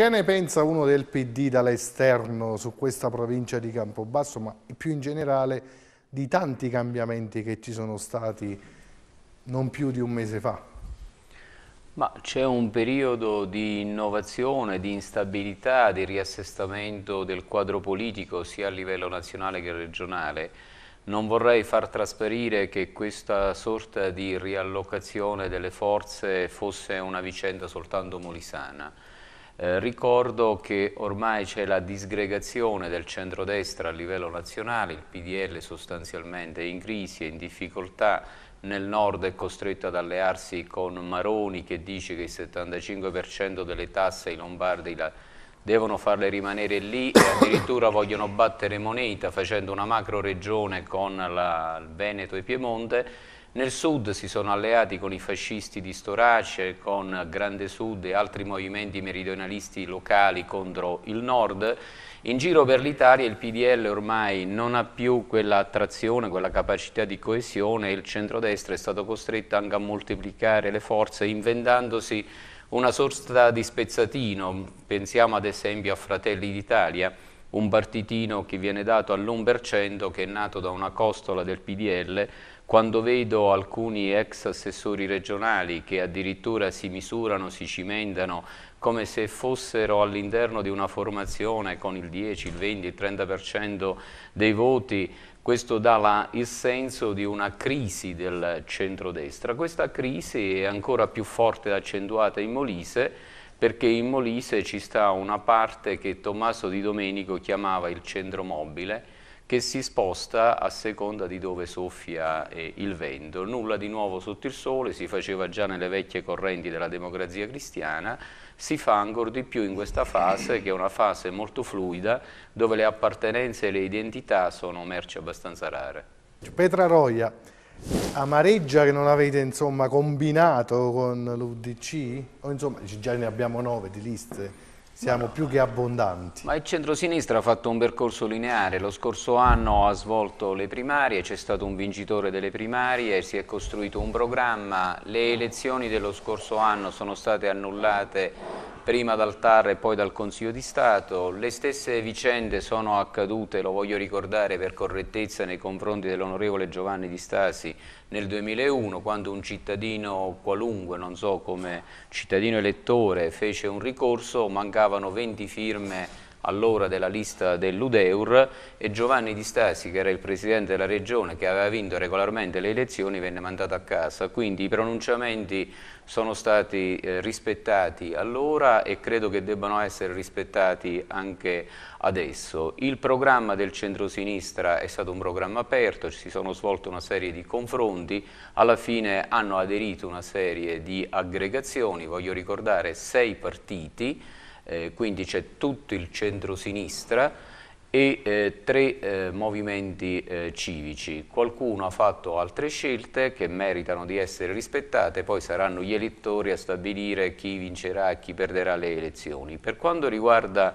Che ne pensa uno del PD dall'esterno su questa provincia di Campobasso, ma più in generale di tanti cambiamenti che ci sono stati non più di un mese fa? Ma c'è un periodo di innovazione, di instabilità, di riassestamento del quadro politico sia a livello nazionale che regionale. Non vorrei far trasparire che questa sorta di riallocazione delle forze fosse una vicenda soltanto molisana eh, ricordo che ormai c'è la disgregazione del centrodestra a livello nazionale, il PDL sostanzialmente è in crisi, è in difficoltà, nel nord è costretto ad allearsi con Maroni che dice che il 75% delle tasse ai lombardi la devono farle rimanere lì e addirittura vogliono battere moneta facendo una macro regione con la, il Veneto e Piemonte nel sud si sono alleati con i fascisti di Storace, con Grande Sud e altri movimenti meridionalisti locali contro il nord. In giro per l'Italia il PDL ormai non ha più quella attrazione, quella capacità di coesione e il centrodestra è stato costretto anche a moltiplicare le forze inventandosi una sorta di spezzatino, pensiamo ad esempio a Fratelli d'Italia, un partitino che viene dato all'1% che è nato da una costola del PDL, quando vedo alcuni ex assessori regionali che addirittura si misurano, si cimentano come se fossero all'interno di una formazione con il 10, il 20, il 30% dei voti, questo dà la, il senso di una crisi del centrodestra. Questa crisi è ancora più forte e accentuata in Molise, perché in Molise ci sta una parte che Tommaso di Domenico chiamava il centro mobile, che si sposta a seconda di dove soffia eh, il vento. Nulla di nuovo sotto il sole, si faceva già nelle vecchie correnti della democrazia cristiana, si fa ancora di più in questa fase che è una fase molto fluida dove le appartenenze e le identità sono merci abbastanza rare. Petra Roia, amareggia che non avete insomma, combinato con l'UDC? O insomma già ne abbiamo nove di liste, siamo no. più che abbondanti. Ma il centrosinistra ha fatto un percorso lineare, lo scorso anno ha svolto le primarie, c'è stato un vincitore delle primarie, si è costruito un programma, le elezioni dello scorso anno sono state annullate prima dal TAR e poi dal Consiglio di Stato. Le stesse vicende sono accadute, lo voglio ricordare per correttezza, nei confronti dell'onorevole Giovanni Di Stasi nel 2001, quando un cittadino qualunque, non so come cittadino elettore, fece un ricorso, mancavano 20 firme allora della lista dell'Udeur e Giovanni Di Stasi, che era il presidente della regione, che aveva vinto regolarmente le elezioni, venne mandato a casa. Quindi i pronunciamenti sono stati eh, rispettati allora e credo che debbano essere rispettati anche adesso. Il programma del centrosinistra è stato un programma aperto, si sono svolte una serie di confronti, alla fine hanno aderito una serie di aggregazioni, voglio ricordare sei partiti, eh, quindi c'è tutto il centro-sinistra e eh, tre eh, movimenti eh, civici. Qualcuno ha fatto altre scelte che meritano di essere rispettate, poi saranno gli elettori a stabilire chi vincerà e chi perderà le elezioni. Per quanto riguarda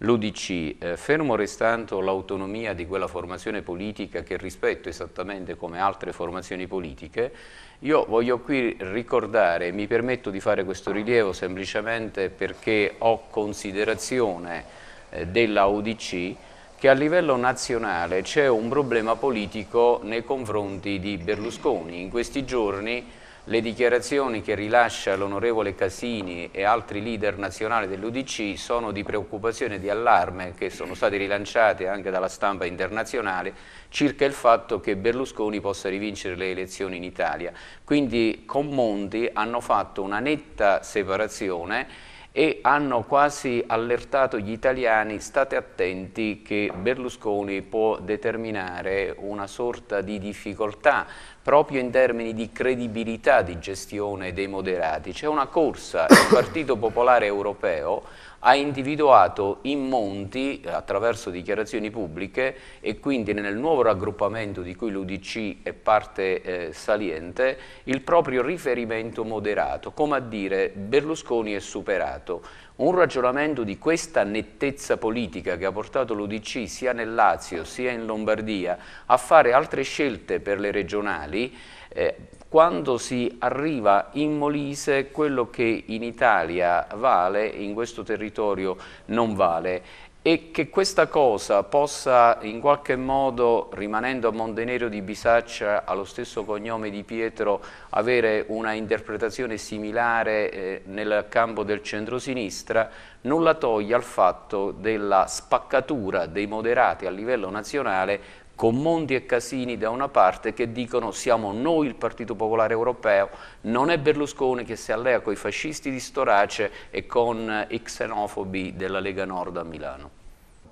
l'Udc, eh, fermo restando l'autonomia di quella formazione politica che rispetto esattamente come altre formazioni politiche, io voglio qui ricordare, mi permetto di fare questo rilievo semplicemente perché ho considerazione eh, della UDC, che a livello nazionale c'è un problema politico nei confronti di Berlusconi. In questi giorni le dichiarazioni che rilascia l'onorevole Casini e altri leader nazionali dell'Udc sono di preoccupazione e di allarme che sono state rilanciate anche dalla stampa internazionale circa il fatto che Berlusconi possa rivincere le elezioni in Italia. Quindi con Monti hanno fatto una netta separazione e hanno quasi allertato gli italiani state attenti che Berlusconi può determinare una sorta di difficoltà proprio in termini di credibilità di gestione dei moderati. C'è una corsa del Partito Popolare Europeo ha individuato in monti eh, attraverso dichiarazioni pubbliche e quindi nel nuovo raggruppamento di cui l'Udc è parte eh, saliente il proprio riferimento moderato, come a dire Berlusconi è superato. Un ragionamento di questa nettezza politica che ha portato l'Udc sia nel Lazio sia in Lombardia a fare altre scelte per le regionali eh, quando si arriva in Molise quello che in Italia vale, in questo territorio non vale e che questa cosa possa in qualche modo, rimanendo a Montenero di Bisaccia, allo stesso cognome di Pietro, avere una interpretazione similare eh, nel campo del centrosinistra, nulla toglie al fatto della spaccatura dei moderati a livello nazionale con Monti e Casini da una parte che dicono siamo noi il Partito Popolare Europeo, non è Berlusconi che si allea con i fascisti di Storace e con eh, i xenofobi della Lega Nord a Milano.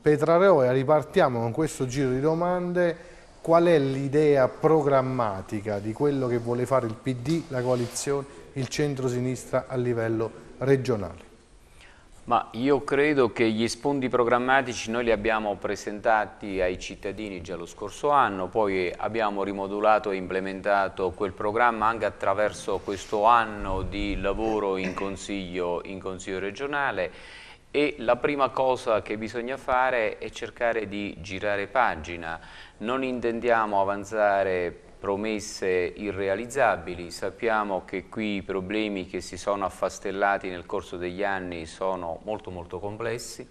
Petra Reoia, ripartiamo con questo giro di domande. Qual è l'idea programmatica di quello che vuole fare il PD, la coalizione, il centro-sinistra a livello regionale? Ma io credo che gli spondi programmatici noi li abbiamo presentati ai cittadini già lo scorso anno, poi abbiamo rimodulato e implementato quel programma anche attraverso questo anno di lavoro in consiglio, in consiglio regionale e la prima cosa che bisogna fare è cercare di girare pagina. Non intendiamo avanzare promesse irrealizzabili. Sappiamo che qui i problemi che si sono affastellati nel corso degli anni sono molto molto complessi.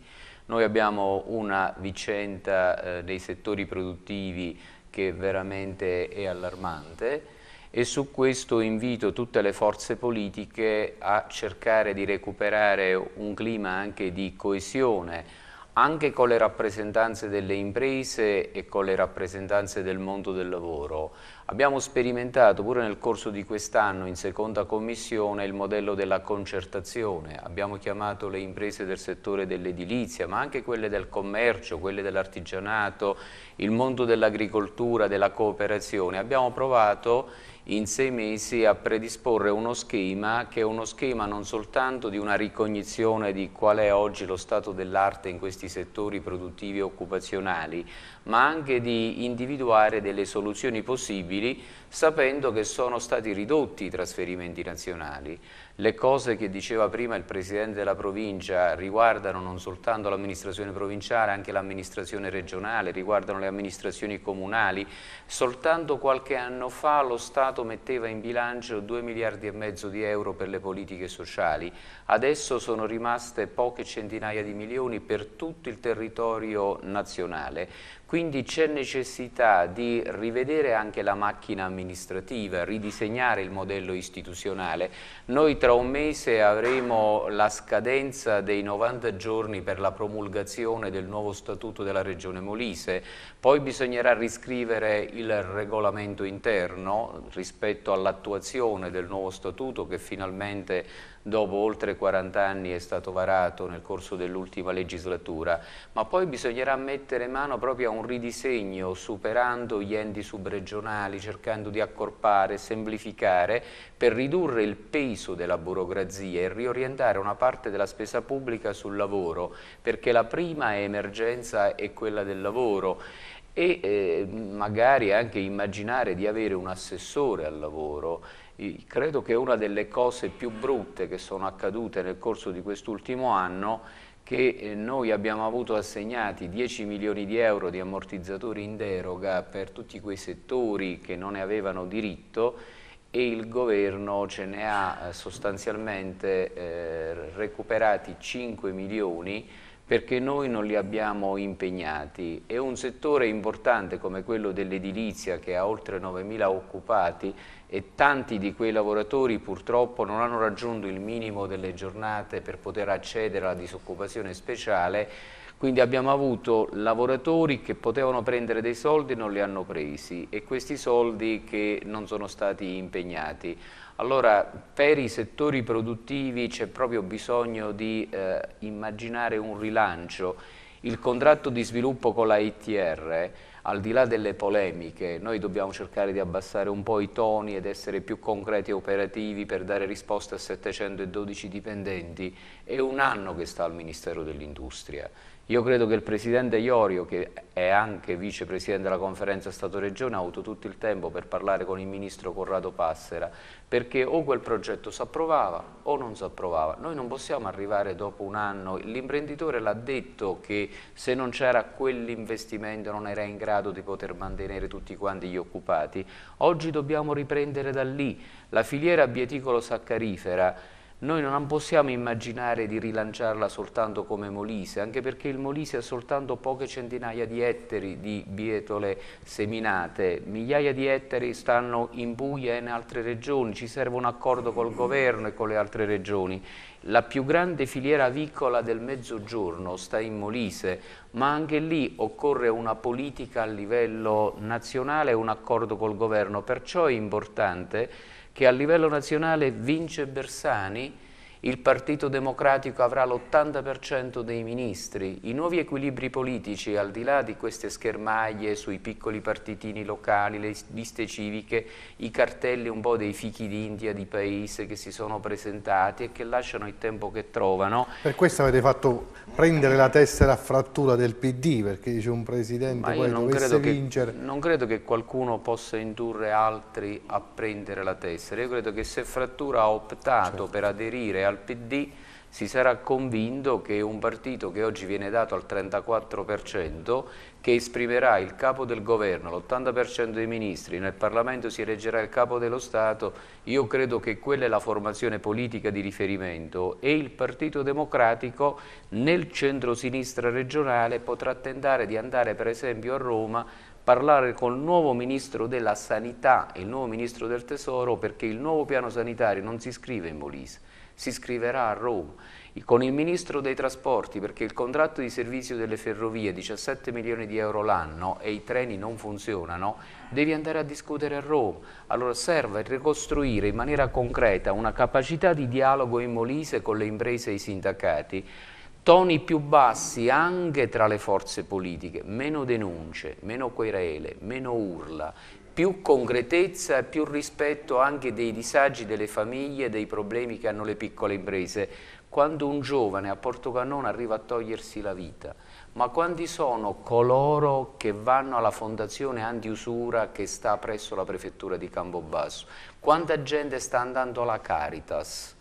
Noi abbiamo una vicenda eh, dei settori produttivi che veramente è allarmante e su questo invito tutte le forze politiche a cercare di recuperare un clima anche di coesione anche con le rappresentanze delle imprese e con le rappresentanze del mondo del lavoro Abbiamo sperimentato pure nel corso di quest'anno in seconda commissione il modello della concertazione, abbiamo chiamato le imprese del settore dell'edilizia ma anche quelle del commercio, quelle dell'artigianato, il mondo dell'agricoltura, della cooperazione, abbiamo provato in sei mesi a predisporre uno schema che è uno schema non soltanto di una ricognizione di qual è oggi lo stato dell'arte in questi settori produttivi e occupazionali, ma anche di individuare delle soluzioni possibili Viri sapendo che sono stati ridotti i trasferimenti nazionali. Le cose che diceva prima il Presidente della provincia riguardano non soltanto l'amministrazione provinciale, anche l'amministrazione regionale, riguardano le amministrazioni comunali. Soltanto qualche anno fa lo Stato metteva in bilancio 2 miliardi e mezzo di euro per le politiche sociali. Adesso sono rimaste poche centinaia di milioni per tutto il territorio nazionale. Quindi c'è necessità di rivedere anche la macchina amministrativa amministrativa, ridisegnare il modello istituzionale. Noi tra un mese avremo la scadenza dei 90 giorni per la promulgazione del nuovo statuto della Regione Molise, poi bisognerà riscrivere il regolamento interno rispetto all'attuazione del nuovo statuto che finalmente dopo oltre 40 anni è stato varato nel corso dell'ultima legislatura, ma poi bisognerà mettere mano proprio a un ridisegno superando gli enti subregionali, cercando di accorpare, semplificare per ridurre il peso della burocrazia e riorientare una parte della spesa pubblica sul lavoro, perché la prima emergenza è quella del lavoro e eh, magari anche immaginare di avere un assessore al lavoro Credo che una delle cose più brutte che sono accadute nel corso di quest'ultimo anno che eh, noi abbiamo avuto assegnati 10 milioni di euro di ammortizzatori in deroga per tutti quei settori che non ne avevano diritto e il governo ce ne ha eh, sostanzialmente eh, recuperati 5 milioni perché noi non li abbiamo impegnati e un settore importante come quello dell'edilizia che ha oltre 9.000 occupati e tanti di quei lavoratori purtroppo non hanno raggiunto il minimo delle giornate per poter accedere alla disoccupazione speciale, quindi abbiamo avuto lavoratori che potevano prendere dei soldi e non li hanno presi e questi soldi che non sono stati impegnati. Allora, per i settori produttivi c'è proprio bisogno di eh, immaginare un rilancio. Il contratto di sviluppo con la ITR, al di là delle polemiche, noi dobbiamo cercare di abbassare un po' i toni ed essere più concreti e operativi per dare risposta a 712 dipendenti. È un anno che sta al Ministero dell'Industria. Io credo che il Presidente Iorio, che è anche Vicepresidente della Conferenza Stato-Regione, ha avuto tutto il tempo per parlare con il Ministro Corrado Passera, perché o quel progetto si approvava o non si approvava. Noi non possiamo arrivare dopo un anno, l'imprenditore l'ha detto che se non c'era quell'investimento non era in grado di poter mantenere tutti quanti gli occupati. Oggi dobbiamo riprendere da lì la filiera bieticolo-saccarifera, noi non possiamo immaginare di rilanciarla soltanto come Molise, anche perché il Molise ha soltanto poche centinaia di ettari di bietole seminate, migliaia di ettari stanno in Puglia e in altre regioni, ci serve un accordo col governo e con le altre regioni la più grande filiera avicola del Mezzogiorno sta in Molise, ma anche lì occorre una politica a livello nazionale, un accordo col governo, perciò è importante che a livello nazionale vince Bersani il Partito Democratico avrà l'80% dei ministri, i nuovi equilibri politici, al di là di queste schermaglie sui piccoli partitini locali, le liste civiche, i cartelli un po' dei fichi d'India di paese che si sono presentati e che lasciano il tempo che trovano. Per questo avete fatto prendere la tessera a frattura del PD, perché dice un presidente poi non credo vincere. Che, non credo che qualcuno possa indurre altri a prendere la tessera, io credo che se frattura ha optato certo. per aderire al al PD si sarà convinto che un partito che oggi viene dato al 34%, che esprimerà il capo del governo, l'80% dei ministri, nel Parlamento si eleggerà il capo dello Stato, io credo che quella è la formazione politica di riferimento e il Partito Democratico nel centro-sinistra regionale potrà tentare di andare per esempio a Roma parlare con il nuovo ministro della sanità e il nuovo ministro del tesoro perché il nuovo piano sanitario non si scrive in Molise si scriverà a Roma con il Ministro dei Trasporti perché il contratto di servizio delle ferrovie 17 milioni di euro l'anno e i treni non funzionano, devi andare a discutere a Roma. Allora serve ricostruire in maniera concreta una capacità di dialogo in Molise con le imprese e i sindacati toni più bassi anche tra le forze politiche, meno denunce, meno querele, meno urla, più concretezza e più rispetto anche dei disagi delle famiglie, dei problemi che hanno le piccole imprese. Quando un giovane a Porto arriva a togliersi la vita, ma quanti sono coloro che vanno alla fondazione antiusura che sta presso la prefettura di Campobasso? Quanta gente sta andando alla Caritas?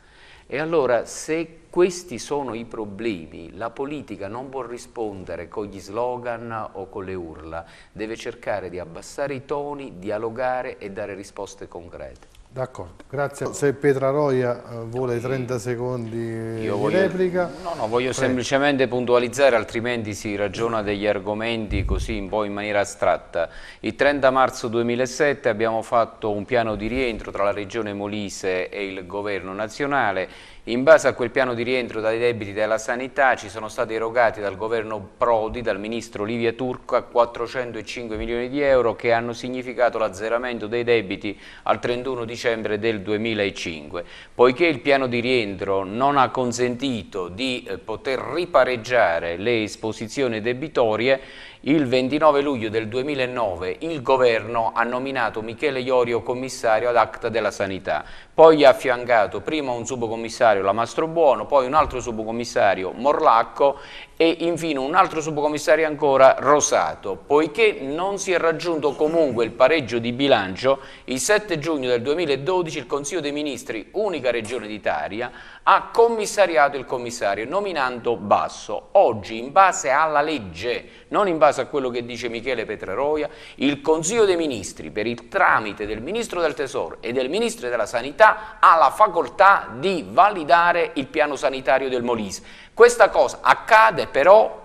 E allora se questi sono i problemi, la politica non può rispondere con gli slogan o con le urla, deve cercare di abbassare i toni, dialogare e dare risposte concrete. D'accordo, grazie. Se Petra Roia eh, vuole 30 secondi Io di voglio, replica. No, no, voglio Prego. semplicemente puntualizzare, altrimenti si ragiona degli argomenti così un po' in maniera astratta. Il 30 marzo 2007 abbiamo fatto un piano di rientro tra la regione Molise e il governo nazionale in base a quel piano di rientro dai debiti della sanità ci sono stati erogati dal governo Prodi, dal ministro Livia Turca, 405 milioni di euro che hanno significato l'azzeramento dei debiti al 31 dicembre del 2005. Poiché il piano di rientro non ha consentito di eh, poter ripareggiare le esposizioni debitorie, il 29 luglio del 2009 il governo ha nominato Michele Iorio commissario ad acta della sanità, poi gli ha affiancato prima un subcommissario Lamastro Buono, poi un altro subcommissario Morlacco e infine un altro subcommissario ancora Rosato. Poiché non si è raggiunto comunque il pareggio di bilancio, il 7 giugno del 2012 il Consiglio dei Ministri, unica regione d'Italia, ha commissariato il commissario nominando Basso. Oggi, in base alla legge, non in base a quello che dice Michele Petraroia, il Consiglio dei Ministri, per il tramite del Ministro del Tesoro e del Ministro della Sanità, ha la facoltà di validare il piano sanitario del Molise questa cosa accade però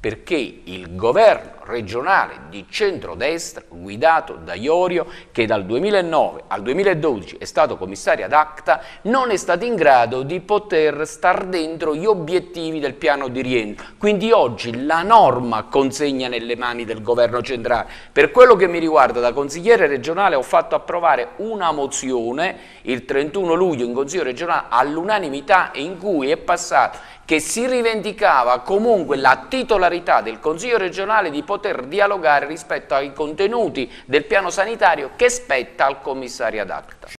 perché il governo regionale di centrodestra guidato da Iorio che dal 2009 al 2012 è stato commissario ad acta non è stato in grado di poter star dentro gli obiettivi del piano di rientro. Quindi oggi la norma consegna nelle mani del governo centrale. Per quello che mi riguarda da consigliere regionale ho fatto approvare una mozione il 31 luglio in consiglio regionale all'unanimità in cui è passato che si rivendicava comunque la titolarità del Consiglio regionale di poter dialogare rispetto ai contenuti del piano sanitario che spetta al commissario ad acta.